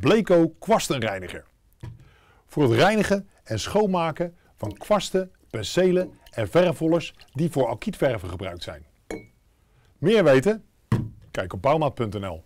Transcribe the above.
Bleco kwastenreiniger. Voor het reinigen en schoonmaken van kwasten, penselen en verfvollers die voor alkietverven gebruikt zijn. Meer weten? Kijk op bouwmaat.nl.